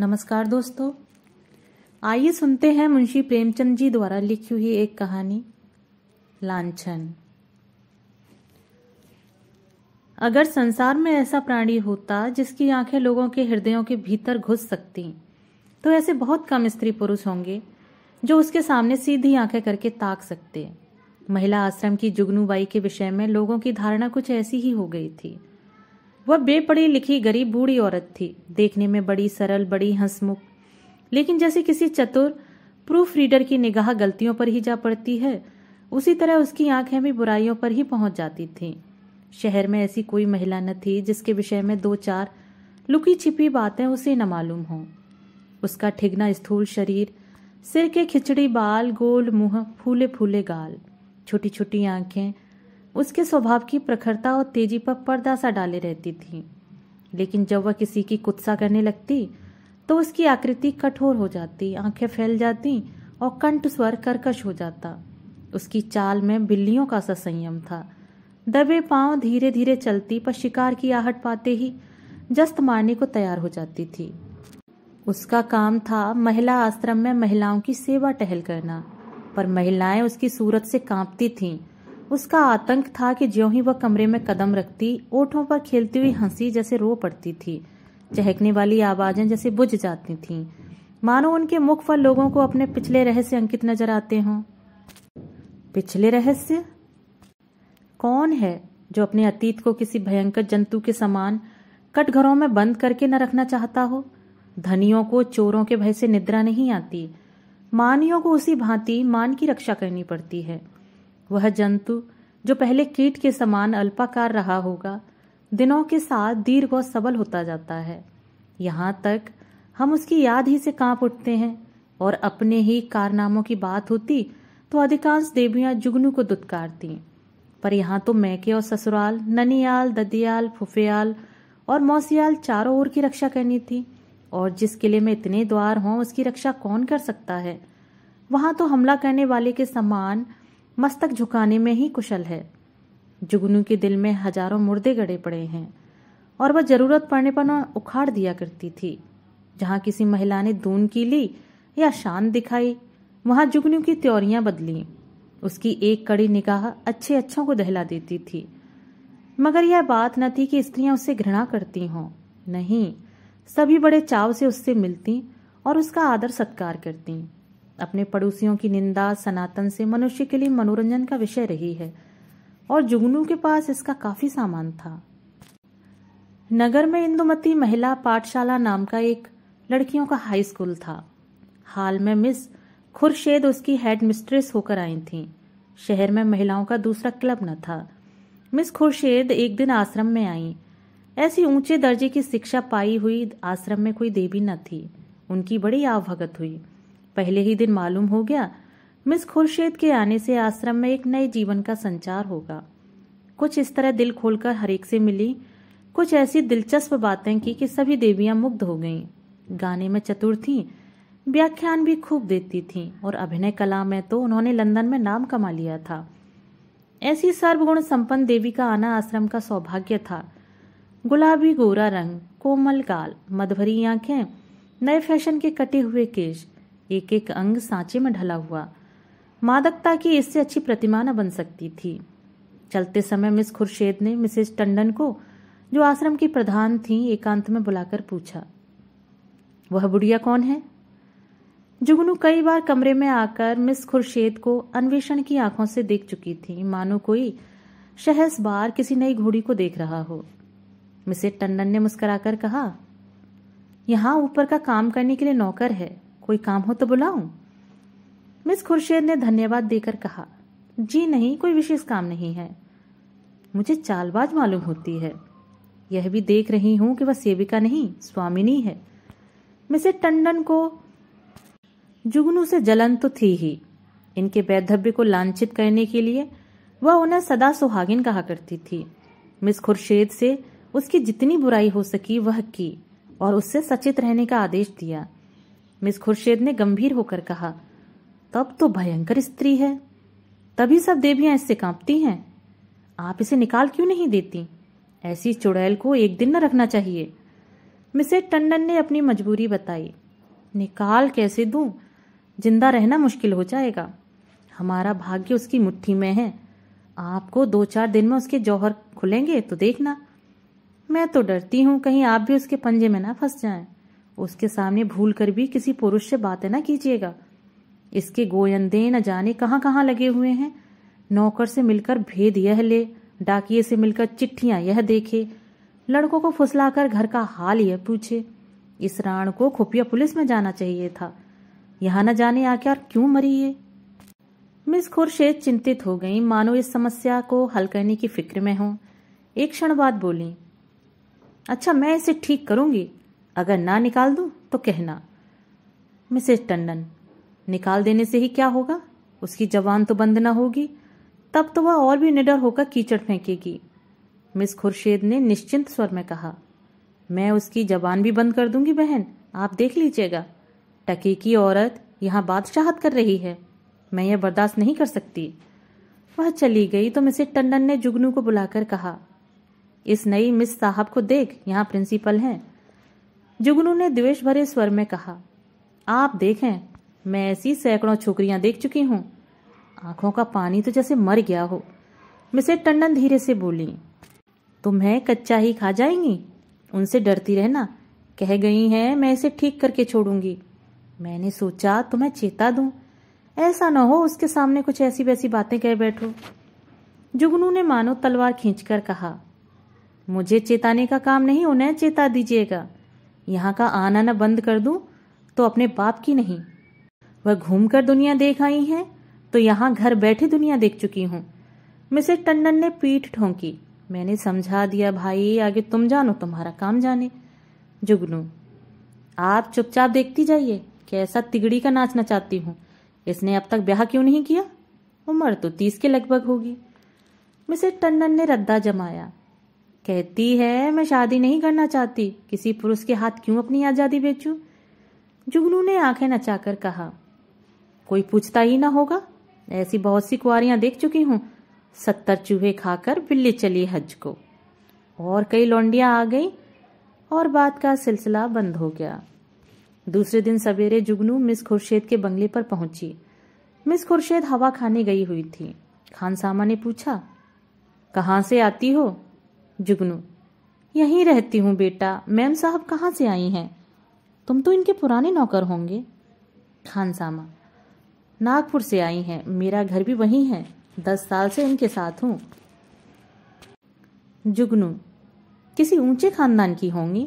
नमस्कार दोस्तों आइए सुनते हैं मुंशी प्रेमचंद जी द्वारा लिखी हुई एक कहानी लांछन अगर संसार में ऐसा प्राणी होता जिसकी आंखें लोगों के हृदयों के भीतर घुस सकती तो ऐसे बहुत कम स्त्री पुरुष होंगे जो उसके सामने सीधी आंखें करके ताक सकते महिला आश्रम की जुगनूबाई के विषय में लोगों की धारणा कुछ ऐसी ही हो गई थी वह बेपढ़ी लिखी गरीब बूढ़ी औरत थी देखने में बड़ी सरल बड़ी हंसमुख लेकिन जैसे किसी चतुर प्रूफ रीडर की निगाह गलतियों पर ही जा पड़ती है उसी तरह उसकी आंखें भी बुराइयों पर ही पहुंच जाती थीं शहर में ऐसी कोई महिला न थी जिसके विषय में दो चार लुकी छिपी बातें उसे न मालूम हों उसका ठिगना स्थूल शरीर सिर के खिचड़ी बाल गोल मुंह फूले फूले गाल छोटी छोटी आंखें उसके स्वभाव की प्रखरता और तेजी पर पर्दा सा डाले रहती थी लेकिन जब वह किसी की कुत्सा करने लगती तो उसकी आकृति कठोर हो जाती आंखें फैल जाती और कंठ स्वर कर्कश हो जाता उसकी चाल में बिल्लियों का सा संयम था दबे पांव धीरे धीरे चलती पर शिकार की आहट पाते ही जस्त मारने को तैयार हो जाती थी उसका काम था महिला आश्रम में महिलाओं की सेवा टहल करना पर महिलाएं उसकी सूरत से कांपती थीं उसका आतंक था कि ज्यो ही वह कमरे में कदम रखती ओठों पर खेलती हुई हंसी जैसे रो पड़ती थी चहकने वाली आवाजें जैसे बुझ जाती थीं मानो उनके मुख पर लोगों को अपने पिछले रहस्य अंकित नजर आते हों पिछले रहस्य कौन है जो अपने अतीत को किसी भयंकर जंतु के समान कट घरों में बंद करके न रखना चाहता हो धनियों को चोरों के भय से निद्रा नहीं आती मानियों को उसी भांति मान की रक्षा करनी पड़ती है वह जंतु जो पहले कीट के समान अल्पाकार रहा होगा दिनों के साथ दीर्घ और सबल होता जाता है यहाँ तक हम उसकी याद ही से कांप उठते हैं और अपने ही कारनामों की बात होती तो अधिकांश देवियां जुगनू को दुत्कारती पर यहाँ तो मैके और ससुराल ननियाल ददियाल फुफियाल और मौसियाल चारों ओर की रक्षा करनी थी और जिस किले में इतने द्वार हों उसकी रक्षा कौन कर सकता है वहां तो हमला करने वाले के समान मस्तक झुकाने में ही कुशल है जुगनू के दिल में हजारों मुर्दे गड़े पड़े हैं और वह जरूरत पड़ने पर उखाड़ दिया करती थी जहां किसी महिला ने दून की ली या शान दिखाई वहां जुगनू की त्योरियां बदली उसकी एक कड़ी निगाह अच्छे अच्छों को दहला देती थी मगर यह बात न थी कि स्त्रियां उससे घृणा करती हों नहीं सभी बड़े चाव से उससे मिलती और उसका आदर सत्कार करती अपने पड़ोसियों की निंदा सनातन से मनुष्य के लिए मनोरंजन का विषय रही है और जुगनू के पास इसका काफी सामान था नगर में इंदुमती महिला पाठशाला नाम का एक लड़कियों का हाई स्कूल था हाल में मिस खुर्शेद उसकी हेड मिस्ट्रेस होकर आई थीं। शहर में महिलाओं का दूसरा क्लब न था मिस खुर्शेद एक दिन आश्रम में आई ऐसी ऊंचे दर्जे की शिक्षा पाई हुई आश्रम में कोई देवी न थी उनकी बड़ी आवभगत हुई पहले ही दिन मालूम हो गया मिस खुर्शेद के आने से आश्रम में एक नए जीवन का संचार होगा कुछ इस तरह दिल खोलकर हरेक से मिली कुछ ऐसी दिलचस्प बातें की कि सभी देवियां मुग्ध हो गईं गाने में चतुर थी व्याख्यान भी खूब देती थी और अभिनय कला में तो उन्होंने लंदन में नाम कमा लिया था ऐसी सर्वगुण संपन्न देवी का आना आश्रम का सौभाग्य था गुलाबी गोरा रंग कोमल काल मधभरी आंखें नए फैशन के कटे हुए केश एक एक अंग सांचे में ढला हुआ मादकता की इससे अच्छी प्रतिमा न बन सकती थी चलते समय मिस खुर्शेद ने मिसेस टंडन को जो आश्रम की प्रधान थी एकांत में बुलाकर पूछा वह बुढ़िया कौन है जुगनू कई बार कमरे में आकर मिस खुर्शेद को अन्वेषण की आंखों से देख चुकी थी मानो कोई शहस बार किसी नई घोड़ी को देख रहा हो मिसेज टंडन ने मुस्कराकर कहा यहां ऊपर का काम करने के लिए नौकर है कोई काम हो तो बुलाऊं मिस खुर्शेद ने धन्यवाद देकर कहा जी नहीं कोई विशेष काम नहीं है मुझे चालबाज मालूम होती है यह भी देख रही हूं कि वह सेविका नहीं स्वामिनी है मिसे टंडन को जुगनू से जलन तो थी ही इनके वैधव्य को लांछित करने के लिए वह उन्हें सदा सुहागिन कहा करती थी मिस खुर्शेद से उसकी जितनी बुराई हो सकी वह की और उससे सचेत रहने का आदेश दिया मिस खुर्शेद ने गंभीर होकर कहा तब तो भयंकर स्त्री है तभी सब देवियां इससे कांपती हैं आप इसे निकाल क्यों नहीं देती ऐसी चुड़ैल को एक दिन न रखना चाहिए मिसे टंडन ने अपनी मजबूरी बताई निकाल कैसे दू जिंदा रहना मुश्किल हो जाएगा हमारा भाग्य उसकी मुट्ठी में है आपको दो चार दिन में उसके जौहर खुलेंगे तो देखना मैं तो डरती हूं कहीं आप भी उसके पंजे में ना फंस जाएं। उसके सामने भूल कर भी किसी पुरुष से बातें न कीजिएगा इसके गोयंदे न जाने कहाँ कहाँ लगे हुए हैं नौकर से मिलकर भेद यह ले डाकिए से मिलकर चिट्ठियां यह देखे लड़कों को फुसलाकर घर का हाल यह पूछे इस राण को खुफिया पुलिस में जाना चाहिए था यहां न जाने और क्यों मरी ये मिस खुर्शेद चिंतित हो गई मानो इस समस्या को हल करने की फिक्र में हो एक क्षण बाद बोली अच्छा मैं इसे ठीक करूंगी अगर ना निकाल दूं तो कहना मिसेज टंडन निकाल देने से ही क्या होगा उसकी जवान तो बंद ना होगी तब तो वह और भी निडर होकर कीचड़ फेंकेगी मिस खुर्शेद ने निश्चिंत स्वर में कहा मैं उसकी जबान भी बंद कर दूंगी बहन आप देख लीजिएगा टकी की औरत यहाँ बादशाहत कर रही है मैं यह बर्दाश्त नहीं कर सकती वह चली गई तो मिसेज टंडन ने जुगनू को बुलाकर कहा इस नई मिस साहब को देख यहाँ प्रिंसिपल हैं जुगनू ने द्वेष भरे स्वर में कहा आप देखें मैं ऐसी सैकड़ों छोकरियां देख चुकी हूं आंखों का पानी तो जैसे मर गया हो मिसे टंडन धीरे से बोली तुम्हें कच्चा ही खा जाएंगी उनसे डरती रहना कह गई हैं मैं इसे ठीक करके छोड़ूंगी मैंने सोचा तुम्हें चेता दूं ऐसा ना हो उसके सामने कुछ ऐसी वैसी बातें कह बैठो जुगनू ने मानो तलवार खींचकर कहा मुझे चेताने का काम नहीं उन्हें चेता दीजिएगा यहाँ का आना ना बंद कर दूं तो अपने बाप की नहीं वह घूमकर दुनिया देख आई है तो यहाँ घर बैठे दुनिया देख चुकी हूँ मिसेज टंडन ने पीठ ठोंकी मैंने समझा दिया भाई आगे तुम जानो तुम्हारा काम जाने जुगनू आप चुपचाप देखती जाइए कैसा तिगड़ी का नाचना चाहती हूँ इसने अब तक ब्याह क्यों नहीं किया उम्र तो तीस के लगभग होगी मिसेज टंडन ने रद्दा जमाया कहती है मैं शादी नहीं करना चाहती किसी पुरुष के हाथ क्यों अपनी आजादी बेचू जुगनू ने आंखें नचाकर कहा कोई पूछता ही ना होगा ऐसी बहुत सी कुआरियां देख चुकी हूं सत्तर चूहे खाकर बिल्ली चली हज को और कई लौंडियां आ गई और बात का सिलसिला बंद हो गया दूसरे दिन सवेरे जुगनू मिस खुर्शेद के बंगले पर पहुंची मिस खुर्शेद हवा खाने गई हुई थी खान सामा ने पूछा कहाँ से आती हो जुगनू यहीं रहती हूँ बेटा मैम साहब कहाँ से आई हैं तुम तो इनके पुराने नौकर होंगे खानसामा नागपुर से आई हैं मेरा घर भी वहीं है दस साल से इनके साथ हूँ जुगनू किसी ऊंचे खानदान की होंगी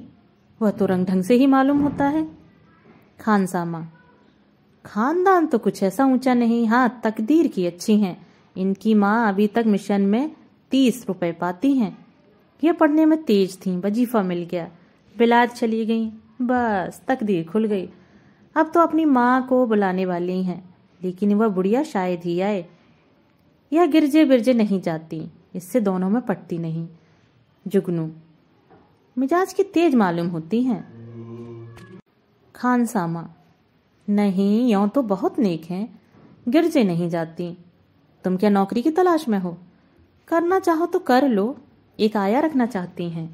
वह तो रंग ढंग से ही मालूम होता है खानसामा खानदान तो कुछ ऐसा ऊंचा नहीं हाँ तकदीर की अच्छी हैं इनकी माँ अभी तक मिशन में तीस रुपए पाती हैं ये पढ़ने में तेज थीं वजीफा मिल गया बिलाद चली गईं बस तकदीर खुल गई अब तो अपनी माँ को बुलाने वाली हैं लेकिन वह बुढ़िया शायद ही आए यह गिरजे बिरजे नहीं जाती इससे दोनों में पटती नहीं जुगनू मिजाज की तेज मालूम होती हैं खान सामा नहीं यौ तो बहुत नेक हैं गिरजे नहीं जाती तुम क्या नौकरी की तलाश में हो करना चाहो तो कर लो एक आया रखना चाहती हैं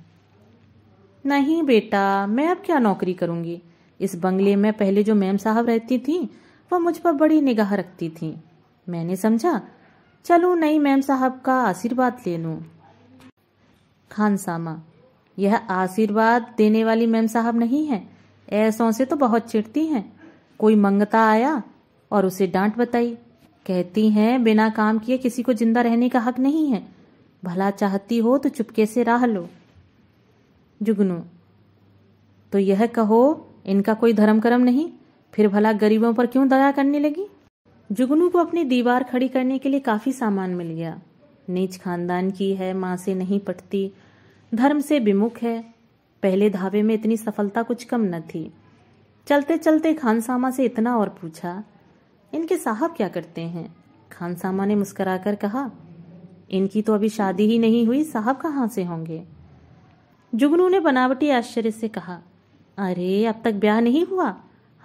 नहीं बेटा मैं अब क्या नौकरी करूंगी इस बंगले में पहले जो मैम साहब रहती थी वह मुझ पर बड़ी निगाह रखती थी मैंने समझा चलो नई मैम साहब का आशीर्वाद ले लूं खान सामा यह आशीर्वाद देने वाली मैम साहब नहीं है ऐसों से तो बहुत चिढ़ती हैं कोई मंगता आया और उसे डांट बताई कहती हैं बिना काम किए किसी को जिंदा रहने का हक नहीं है भला चाहती हो तो चुपके से राह लो जुगनू तो यह कहो इनका कोई धर्म कर्म नहीं फिर भला गरीबों पर क्यों दया करने लगी जुगनू को अपनी दीवार खड़ी करने के लिए काफी सामान मिल गया नीच खानदान की है मां से नहीं पटती धर्म से विमुख है पहले धावे में इतनी सफलता कुछ कम न थी चलते चलते खानसामा से इतना और पूछा इनके साहब क्या करते हैं खानसामा ने मुस्कराकर कहा इनकी तो अभी शादी ही नहीं हुई साहब कहाँ से होंगे जुगनू ने बनावटी आश्चर्य से कहा अरे अब तक ब्याह नहीं हुआ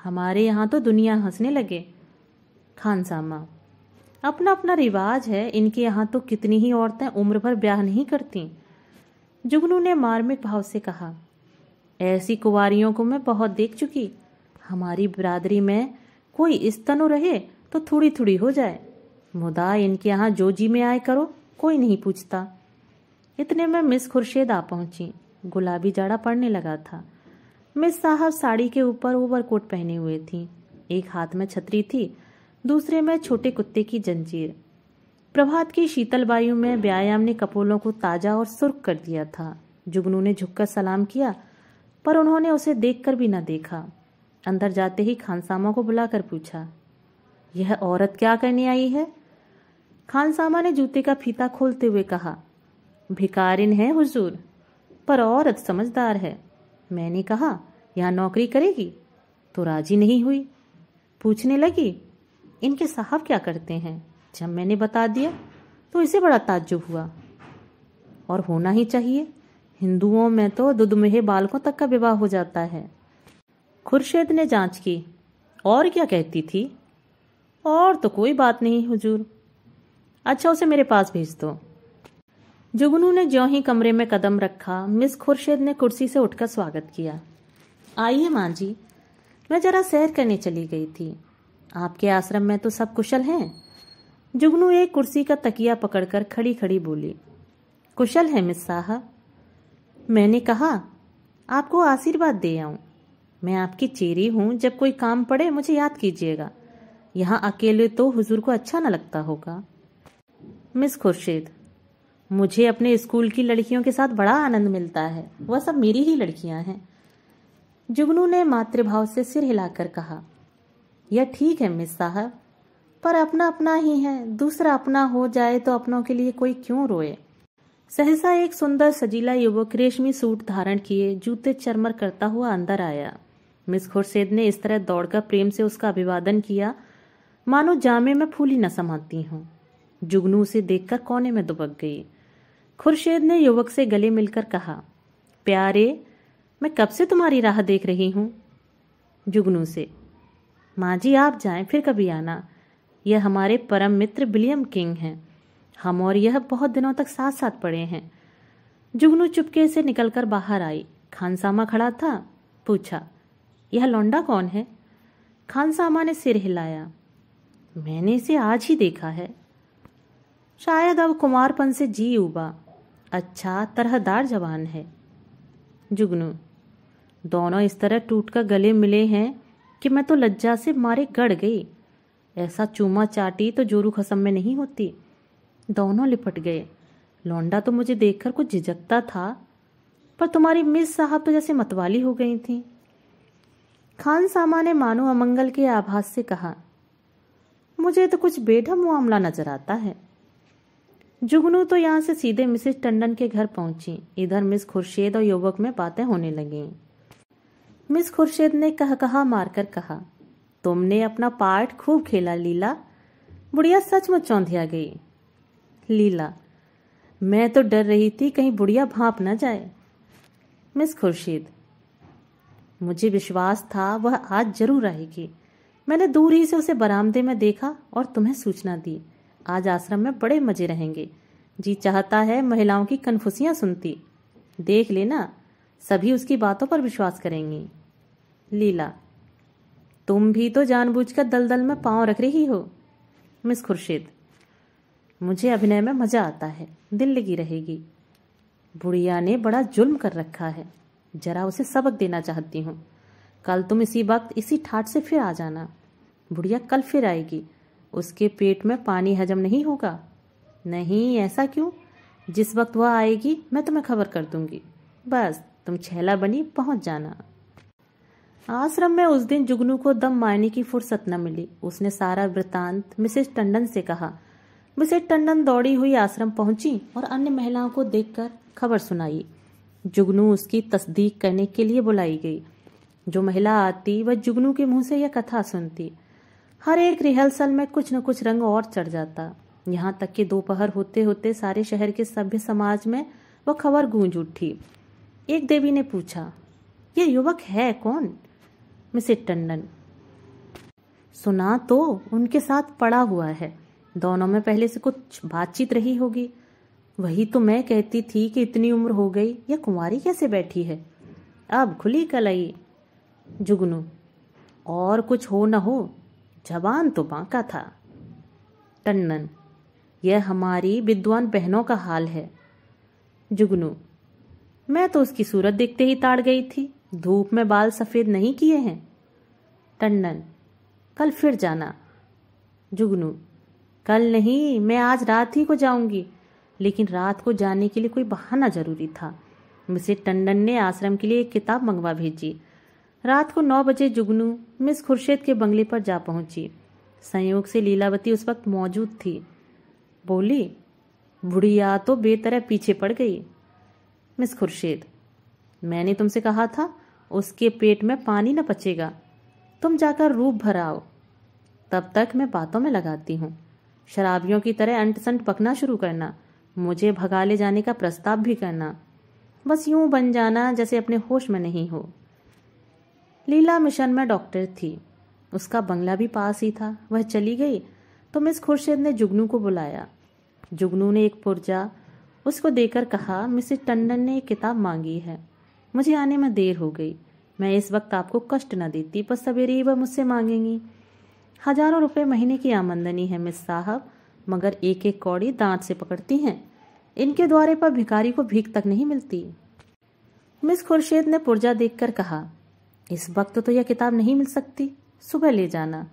हमारे यहाँ तो दुनिया हंसने लगे खान सामा अपना अपना रिवाज है इनके यहाँ तो कितनी ही औरतें उम्र भर ब्याह नहीं करती जुगनू ने मार्मिक भाव से कहा ऐसी कुवारियों को मैं बहुत देख चुकी हमारी बिरादरी में कोई स्तनु रहे तो थोड़ी थोड़ी हो जाए मुदा इनके यहाँ जो जी में आए करो कोई नहीं पूछता इतने में मिस खुर्शेद आ पहुंची गुलाबी जाड़ा पड़ने लगा था मिस साहब साड़ी के ऊपर ओवर कोट पहने हुए थी एक हाथ में छतरी थी दूसरे में छोटे कुत्ते की जंजीर प्रभात की शीतल वायु में व्यायाम ने कपोलों को ताजा और सुर्ख कर दिया था जुगनू ने झुककर सलाम किया पर उन्होंने उसे देखकर भी न देखा अंदर जाते ही खानसामा को बुलाकर पूछा यह औरत क्या करने आई है खानसामा ने जूते का फीता खोलते हुए कहा भिकारिन है हुजूर पर औरत समझदार है मैंने कहा यहाँ नौकरी करेगी तो राजी नहीं हुई पूछने लगी इनके साहब क्या करते हैं जब मैंने बता दिया तो इसे बड़ा ताज्जुब हुआ और होना ही चाहिए हिंदुओं में तो दुदमेहे बालकों तक का विवाह हो जाता है खुर्शेद ने जांच की और क्या कहती थी और तो कोई बात नहीं हुजूर अच्छा उसे मेरे पास भेज दो जुगनू ने ज्यो ही कमरे में कदम रखा मिस खुर्शेद ने कुर्सी से उठकर स्वागत किया आइए माँ जी मैं जरा सैर करने चली गई थी आपके आश्रम में तो सब कुशल हैं जुगनू एक कुर्सी का तकिया पकड़कर खड़ी खड़ी बोली कुशल है मिस साहब मैंने कहा आपको आशीर्वाद दे आऊं मैं आपकी चेरी हूं जब कोई काम पड़े मुझे याद कीजिएगा यहाँ अकेले तो हुजूर को अच्छा न लगता होगा मिस खुर्शीद मुझे अपने स्कूल की लड़कियों के साथ बड़ा आनंद मिलता है वह सब मेरी ही लड़कियां हैं जुगनू ने मातृभाव से सिर हिलाकर कहा यह ठीक है मिस साहब पर अपना अपना ही है दूसरा अपना हो जाए तो अपनों के लिए कोई क्यों रोए सहसा एक सुंदर सजीला युवक रेशमी सूट धारण किए जूते चरमर करता हुआ अंदर आया मिस खुर्शेद ने इस तरह दौड़कर प्रेम से उसका अभिवादन किया मानो जामे में फूली न समाती हूँ जुगनू उसे देखकर कोने में दुबक गई खुर्शेद ने युवक से गले मिलकर कहा प्यारे मैं कब से तुम्हारी राह देख रही हूं जुगनू से माँ जी आप जाए फिर कभी आना यह हमारे परम मित्र विलियम किंग हैं हम और यह बहुत दिनों तक साथ साथ पड़े हैं जुगनू चुपके से निकलकर बाहर आई खानसामा खड़ा था पूछा यह लौंडा कौन है खानसामा ने सिर हिलाया मैंने इसे आज ही देखा है शायद अब कुमारपन से जी उबा अच्छा तरहदार जवान है जुगनू दोनों इस तरह टूट कर गले मिले हैं कि मैं तो लज्जा से मारे गड़ गई ऐसा चूमा चाटी तो जोरू खसम में नहीं होती दोनों लिपट गए लौंडा तो मुझे देखकर कुछ झिझकता था पर तुम्हारी मिस साहब तो जैसे मतवाली हो गई थी खान सामा ने मानो अमंगल के आभास से कहा मुझे तो कुछ बेढम मामला नजर आता है जुगनू तो यहाँ से सीधे मिसेस टंडन के घर पहुंची इधर मिस खुर्शेद और युवक में बातें होने लगी मिस खुर्शेद ने कह कहा मारकर कहा तुमने अपना पार्ट खूब खेला लीला बुढ़िया सचमुच चौंधिया गई लीला मैं तो डर रही थी कहीं बुढ़िया भाप ना जाए मिस खुर्शीद मुझे विश्वास था वह आज जरूर आएगी मैंने दूर ही से उसे बरामदे में देखा और तुम्हें सूचना दी आज आश्रम में बड़े मजे रहेंगे जी चाहता है महिलाओं की कनफुसियां सुनती देख लेना सभी उसकी बातों पर विश्वास करेंगी लीला तुम भी तो जानबूझकर दलदल में पांव रख रही हो मिस खुर्शीद मुझे अभिनय में मजा आता है दिल लगी रहेगी बुढ़िया ने बड़ा जुल्म कर रखा है जरा उसे सबक देना चाहती हूँ कल तुम इसी वक्त इसी ठाट से फिर आ जाना बुढ़िया कल फिर आएगी उसके पेट में पानी हजम नहीं होगा नहीं ऐसा क्यों जिस वक्त वह आएगी मैं तुम्हें खबर कर दूंगी बस तुम छैला बनी पहुंच जाना आश्रम में उस दिन जुगनू को दम मारने की फुर्सत न मिली उसने सारा वृतांत मिसेज टंडन से कहा मिसेज टंडन दौड़ी हुई आश्रम पहुंची और अन्य महिलाओं को देखकर खबर सुनाई जुगनू उसकी तस्दीक करने के लिए बुलाई गई जो महिला आती वह जुगनू के मुंह से यह कथा सुनती हर एक रिहर्सल में कुछ न कुछ रंग और चढ़ जाता यहाँ तक कि दोपहर होते होते सारे शहर के सभ्य समाज में वह खबर गूंज उठी एक देवी ने पूछा ये युवक है कौन मिसे टंडन सुना तो उनके साथ पड़ा हुआ है दोनों में पहले से कुछ बातचीत रही होगी वही तो मैं कहती थी कि इतनी उम्र हो गई यह कुमारी कैसे बैठी है अब खुली कलाई जुगनू और कुछ हो न हो जवान तो बांका था टन्नन यह हमारी विद्वान बहनों का हाल है जुगनू मैं तो उसकी सूरत देखते ही ताड़ गई थी धूप में बाल सफ़ेद नहीं किए हैं टंडन कल फिर जाना जुगनू कल नहीं मैं आज रात ही को जाऊंगी लेकिन रात को जाने के लिए कोई बहाना जरूरी था मिसे टंडन ने आश्रम के लिए एक किताब मंगवा भेजी रात को नौ बजे जुगनू मिस खुर्शेद के बंगले पर जा पहुंची संयोग से लीलावती उस वक्त मौजूद थी बोली बुढ़िया तो बेतरह पीछे पड़ गई मिस खुर्शेद मैंने तुमसे कहा था उसके पेट में पानी न पचेगा तुम जाकर रूप भराओ तब तक मैं बातों में लगाती हूँ शराबियों की तरह अंटसंट पकना शुरू करना मुझे भगा ले जाने का प्रस्ताव भी करना बस यूं बन जाना जैसे अपने होश में नहीं हो लीला मिशन में डॉक्टर थी उसका बंगला भी पास ही था वह चली गई तो मिस खुर्शीद ने जुगनू को बुलाया जुगनू ने एक पुर्जा उसको देकर कहा मिसेस टंडन ने एक किताब मांगी है मुझे आने में देर हो गई मैं इस वक्त आपको कष्ट न देती पर सवेरे ही वह मुझसे मांगेंगी हजारों रुपए महीने की आमंदनी है मिस साहब मगर एक एक कौड़ी दांत से पकड़ती हैं इनके द्वारे पर भिखारी को भीख तक नहीं मिलती मिस खुर्शीद ने पुर्जा देखकर कहा इस वक्त तो यह किताब नहीं मिल सकती सुबह ले जाना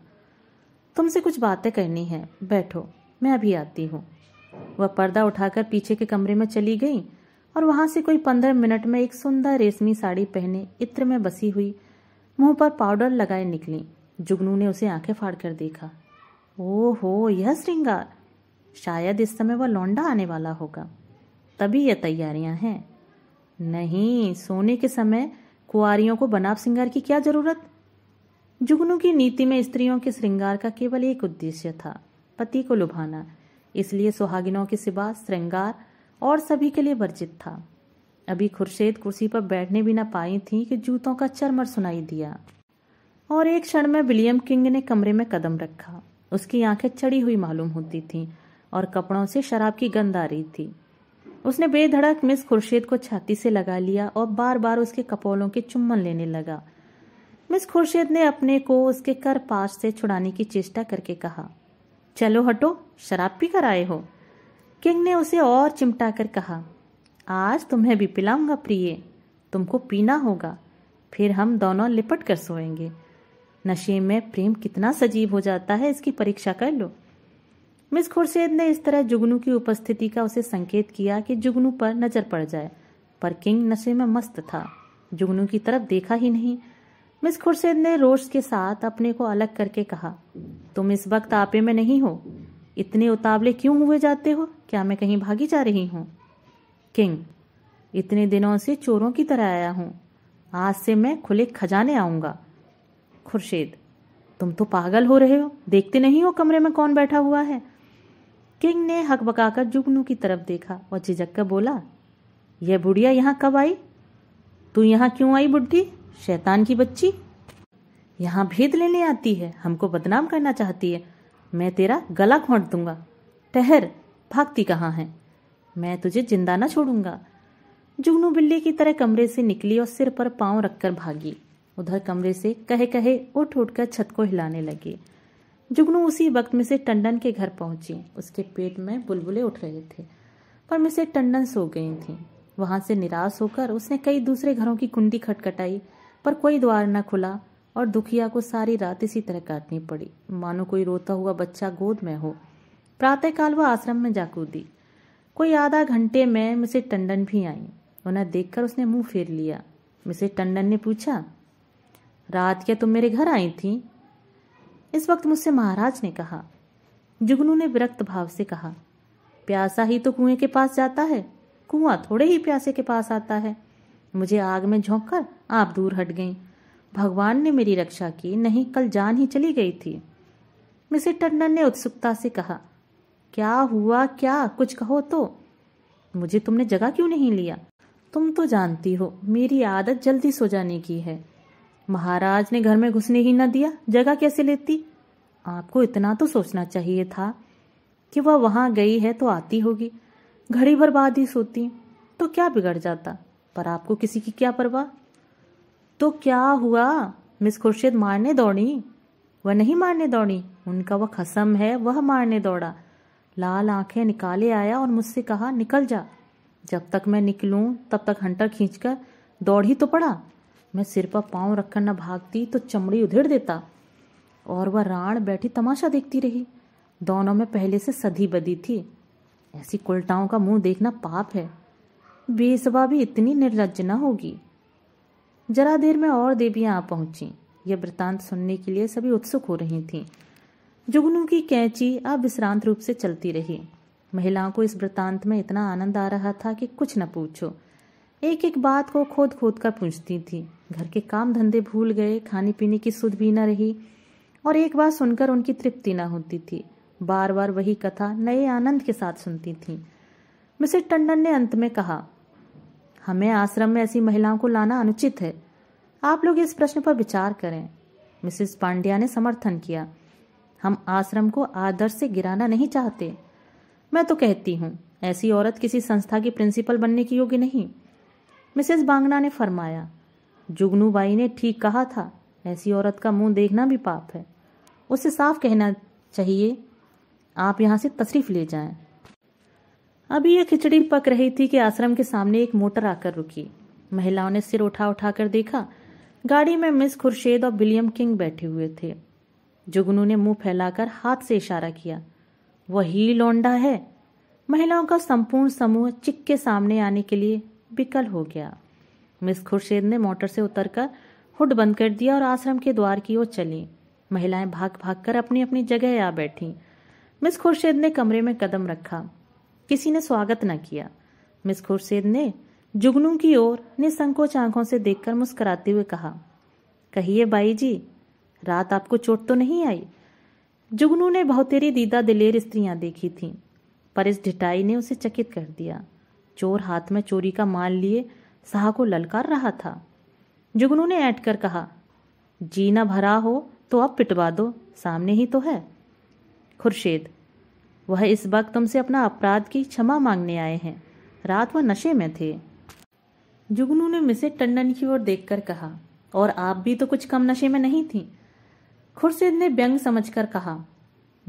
तुमसे कुछ बातें करनी है बैठो मैं अभी आती हूँ वह पर्दा उठाकर पीछे के कमरे में चली गई और वहां से कोई पंद्रह मिनट में एक सुंदर रेशमी साड़ी पहने इत्र में बसी हुई मुंह पर पाउडर लगाए निकली जुगनू ने उसे आंखें फाड़ कर देखा ओ हो यह श्रृंगार शायद इस समय वह लौंडा आने वाला होगा तभी यह तैयारियां हैं नहीं सोने के समय कुआरियों को बनाव श्रृंगार की क्या जरूरत जुगनू की नीति में स्त्रियों के श्रृंगार का केवल एक उद्देश्य था पति को लुभाना इसलिए सुहागिनों के सिवा श्रृंगार और सभी के लिए वर्जित था अभी खुर्शेद कुर्सी पर बैठने भी न पाई थी कि जूतों का चरमर सुनाई दिया और एक क्षण में विलियम किंग ने कमरे में कदम रखा उसकी आंखें चढ़ी हुई मालूम होती थीं और कपड़ों से शराब की गंध आ रही थी उसने बेधड़क मिस खुर्शीद को छाती से लगा लिया और बार बार उसके कपोलों के चुम्बन लेने लगा मिस खुर्शीद ने अपने को उसके कर पास से छुड़ाने की चेष्टा करके कहा चलो हटो शराब पी कर आए हो किंग ने उसे और चिमटा कर कहा आज तुम्हें भी पिलाऊंगा प्रिय तुमको पीना होगा फिर हम दोनों लिपट कर सोएंगे नशे में प्रेम कितना सजीव हो जाता है इसकी परीक्षा कर लो मिस खुर्शेद ने इस तरह जुगनू की उपस्थिति का उसे संकेत किया कि जुगनू पर नजर पड़ जाए पर किंग नशे में मस्त था जुगनू की तरफ देखा ही नहीं मिस खुर्शेद ने रोश के साथ अपने को अलग करके कहा तुम इस वक्त आपे में नहीं हो इतने उतावले क्यों हुए जाते हो क्या मैं कहीं भागी जा रही हूँ किंग इतने दिनों से चोरों की तरह आया हूँ आज से मैं खुले खजाने आऊंगा खुर्शेद तुम तो पागल हो रहे हो देखते नहीं हो कमरे में कौन बैठा हुआ है किंग ने हकबकाकर जुगनू की तरफ देखा और झिझक कर बोला यह बुढ़िया यहाँ कब आई तू यहाँ क्यों आई बुढ़ी शैतान की बच्ची यहाँ भेद लेने आती है हमको बदनाम करना चाहती है मैं तेरा गला खोट दूंगा ठहर भागती कहाँ है मैं तुझे जिंदा ना छोड़ूंगा जुगनू बिल्ली की तरह कमरे से निकली और सिर पर पांव रखकर भागी उधर कमरे से कहे कहे उठ उठकर छत को हिलाने लगी जुगनू उसी वक्त में टंडन के घर पहुंची उसके पेट में बुलबुले उठ रहे थे पर में टंडन सो गई थी वहां से निराश होकर उसने कई दूसरे घरों की कुंडी खटखटाई पर कोई द्वार न खुला और दुखिया को सारी रात इसी तरह काटनी पड़ी मानो कोई रोता हुआ बच्चा गोद में हो प्रातःकाल वह आश्रम में जा कूदी कोई आधा घंटे में मिसे टंडन भी आई उन्हें देखकर उसने मुंह फेर लिया मिसे टंडन ने पूछा रात क्या तुम मेरे घर आई थी इस वक्त मुझसे महाराज ने कहा जुगनू ने विरक्त भाव से कहा प्यासा ही तो कुएं के पास जाता है कुआं थोड़े ही प्यासे के पास आता है मुझे आग में झोंक कर आप दूर हट गई भगवान ने मेरी रक्षा की नहीं कल जान ही चली गई थी मिसे टंडन ने उत्सुकता से कहा क्या हुआ क्या कुछ कहो तो मुझे तुमने जगह क्यों नहीं लिया तुम तो जानती हो मेरी आदत जल्दी सो जाने की है महाराज ने घर में घुसने ही न दिया जगह कैसे लेती आपको इतना तो सोचना चाहिए था कि वह वहां गई है तो आती होगी घड़ी भर बाद ही सोती तो क्या बिगड़ जाता पर आपको किसी की क्या परवाह तो क्या हुआ मिस खुर्शीद मारने दौड़ी वह नहीं मारने दौड़ी उनका वह खसम है वह मारने दौड़ा लाल आंखें निकाले आया और मुझसे कहा निकल जा जब तक मैं निकलूं तब तक हंटर खींचकर दौड़ ही तो पड़ा मैं सिर पर पांव रखकर न भागती तो चमड़ी उधेड़ देता और वह राण बैठी तमाशा देखती रही दोनों में पहले से सधी बदी थी ऐसी कुलटाओं का मुंह देखना पाप है बेसबा भी इतनी निर्लज न होगी जरा देर में और देवियां आ पहुंची यह वृतांत सुनने के लिए सभी उत्सुक हो रही थीं जुगनू की कैंची अब विश्रांत रूप से चलती रही महिलाओं को इस वृतांत में इतना आनंद आ रहा था कि कुछ न पूछो एक एक बात को खोद खोद कर पूछती थी घर के काम धंधे भूल गए खाने पीने की सुध भी न रही और एक बार सुनकर उनकी तृप्ति ना होती थी बार बार वही कथा नए आनंद के साथ सुनती थी मिसेस टंडन ने अंत में कहा हमें आश्रम में ऐसी महिलाओं को लाना अनुचित है आप लोग इस प्रश्न पर विचार करें मिसेस पांड्या ने समर्थन किया हम आश्रम को आदर्श से गिराना नहीं चाहते मैं तो कहती हूँ ऐसी औरत किसी संस्था की प्रिंसिपल बनने की योग्य नहीं मिसेस बांगना ने फरमाया जुगनूबाई ने ठीक कहा था ऐसी औरत का मुंह देखना भी पाप है उसे साफ कहना चाहिए आप यहाँ से तशरीफ ले जाएं। अभी यह खिचड़ी पक रही थी कि आश्रम के सामने एक मोटर आकर रुकी महिलाओं ने सिर उठा उठा कर देखा गाड़ी में मिस खुर्शेद और विलियम किंग बैठे हुए थे जुगनू ने मुंह फैलाकर हाथ से इशारा किया वही लौंडा है महिलाओं का संपूर्ण समूह चिक के सामने आने के लिए विकल हो गया मिस खुर्शेद ने मोटर से उतरकर हुड बंद कर दिया और आश्रम के द्वार की ओर चली महिलाएं भाग भाग कर अपनी अपनी जगह आ बैठी मिस खुर्शेद ने कमरे में कदम रखा किसी ने स्वागत न किया मिस खुर्शेद ने जुगनू की ओर निसंकोच आंखों से देखकर मुस्कुराते हुए कहा कहिए बाई जी रात आपको चोट तो नहीं आई जुगनू ने बहुतेरी दीदा दिलेर स्त्रियां देखी थीं पर इस ढिटाई ने उसे चकित कर दिया चोर हाथ में चोरी का माल लिए शाह को ललकार रहा था जुगनू ने ऐट कर कहा जीना भरा हो तो अब पिटवा दो सामने ही तो है खुर्शेद वह इस वक्त तुमसे अपना अपराध की क्षमा मांगने आए हैं रात वह नशे में थे जुगनू ने मिसे टंडन की ओर देखकर कहा और आप भी तो कुछ कम नशे में नहीं थी खुर्शेद ने व्यंग समझकर कहा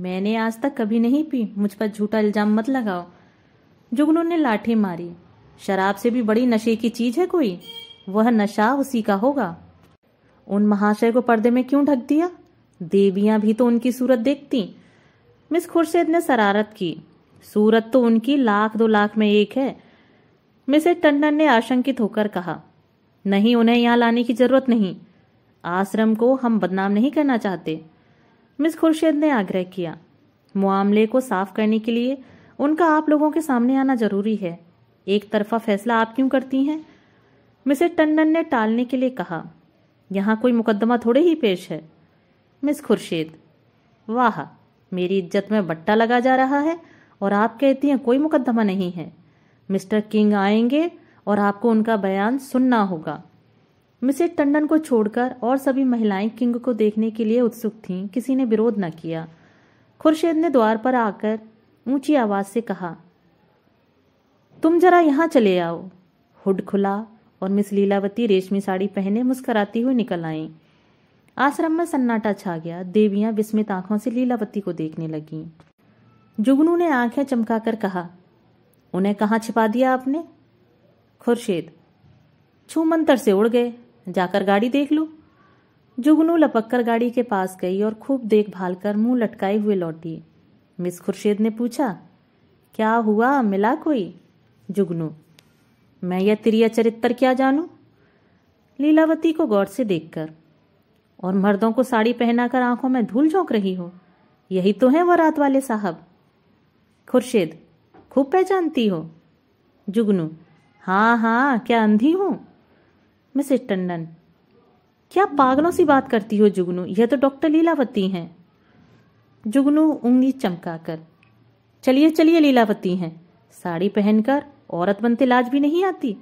मैंने आज तक कभी नहीं पी मुझ पर झूठा इल्जाम मत लगाओ जुगनू ने लाठी मारी शराब से भी बड़ी नशे की चीज है कोई वह नशा उसी का होगा उन महाशय को पर्दे में क्यों ढक दिया देवियां भी तो उनकी सूरत देखती मिस खुर्शेद ने शरारत की सूरत तो उनकी लाख दो लाख में एक है मिसे टंडन ने आशंकित होकर कहा नहीं उन्हें यहां लाने की जरूरत नहीं आश्रम को हम बदनाम नहीं करना चाहते मिस खुर्शेद ने आग्रह किया मामले को साफ करने के लिए उनका आप लोगों के सामने आना जरूरी है एक तरफा फैसला आप क्यों करती हैं मिसेज टंडन ने टालने के लिए कहा यहाँ कोई मुकदमा थोड़े ही पेश है मिस खुर्शीद वाह मेरी इज्जत में बट्टा लगा जा रहा है और आप कहती हैं कोई मुकदमा नहीं है मिस्टर किंग आएंगे और आपको उनका बयान सुनना होगा मिसेज टंडन को छोड़कर और सभी महिलाएं किंग को देखने के लिए उत्सुक थीं किसी ने विरोध न किया खुर्शीद ने द्वार पर आकर ऊंची आवाज से कहा तुम जरा यहाँ चले आओ हुड खुला और मिस लीलावती रेशमी साड़ी पहने मुस्कराती हुई निकल आई आश्रम में सन्नाटा छा गया देवियां विस्मित आंखों से लीलावती को देखने लगीं जुगनू ने आंखें चमकाकर कहा उन्हें कहाँ छिपा दिया आपने खुर्शेद छूमंतर से उड़ गए जाकर गाड़ी देख लो जुगनू लपक कर गाड़ी के पास गई और खूब देखभाल कर मुंह लटकाए हुए लौटी मिस खुर्शेद ने पूछा क्या हुआ मिला कोई जुगनू मैं यह त्रिया चरित्र क्या जानू लीलावती को गौर से देखकर और मर्दों को साड़ी पहनाकर आंखों में धूल झोंक रही हो यही तो है वह रात वाले साहब खुर्शेद खूब पहचानती हो जुगनू हाँ हाँ क्या अंधी हूं मिसेस टंडन क्या पागलों सी बात करती हो जुगनू यह तो डॉक्टर लीलावती हैं जुगनू उंगली चमकाकर चलिए चलिए लीलावती हैं साड़ी पहनकर औरत बनते लाज भी नहीं आती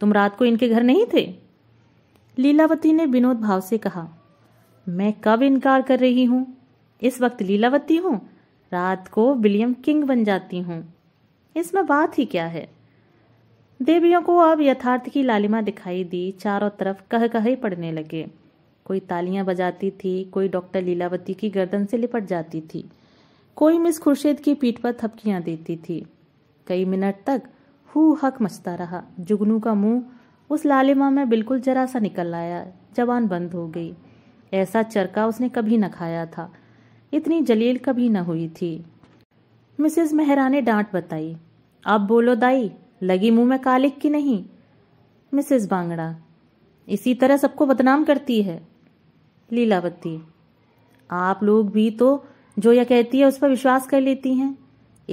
तुम रात को इनके घर नहीं थे लीलावती ने विनोद भाव से कहा मैं कब इनकार कर रही हूं इस वक्त लीलावती हूँ रात को विलियम किंग बन जाती हूं इसमें बात ही क्या है देवियों को अब यथार्थ की लालिमा दिखाई दी चारों तरफ कह कह पड़ने लगे कोई तालियां बजाती थी कोई डॉक्टर लीलावती की गर्दन से लिपट जाती थी कोई मिस खुर्शेद की पीठ पर थपकियां देती थी कई मिनट तक हु हक मचता रहा जुगनू का मुंह उस लालिमा में बिल्कुल जरा सा निकल आया जबान बंद हो गई ऐसा चरका उसने कभी न खाया था इतनी जलील कभी न हुई थी मिसेस मेहरा ने डांट बताई अब बोलो दाई लगी मुंह में कालिक की नहीं मिसेस बांगड़ा इसी तरह सबको बदनाम करती है लीलावती आप लोग भी तो जो यह कहती है उस पर विश्वास कर लेती हैं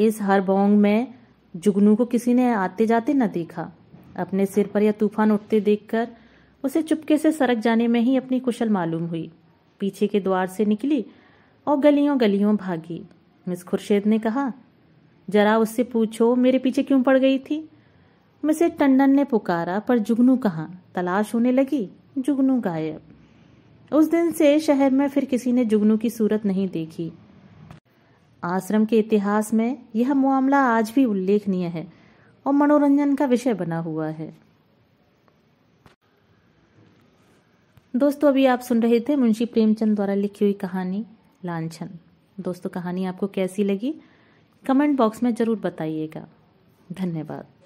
इस हर बोंग में जुगनू को किसी ने आते जाते न देखा अपने सिर पर यह तूफान उठते देखकर उसे चुपके से सरक जाने में ही अपनी कुशल मालूम हुई पीछे के द्वार से निकली और गलियों गलियों भागी मिस खुर्शेद ने कहा जरा उससे पूछो मेरे पीछे क्यों पड़ गई थी मिसे टंडन ने पुकारा पर जुगनू कहा तलाश होने लगी जुगनू गायब उस दिन से शहर में फिर किसी ने जुगनू की सूरत नहीं देखी आश्रम के इतिहास में यह मामला आज भी उल्लेखनीय है और मनोरंजन का विषय बना हुआ है दोस्तों अभी आप सुन रहे थे मुंशी प्रेमचंद द्वारा लिखी हुई कहानी लांछन दोस्तों कहानी आपको कैसी लगी कमेंट बॉक्स में ज़रूर बताइएगा धन्यवाद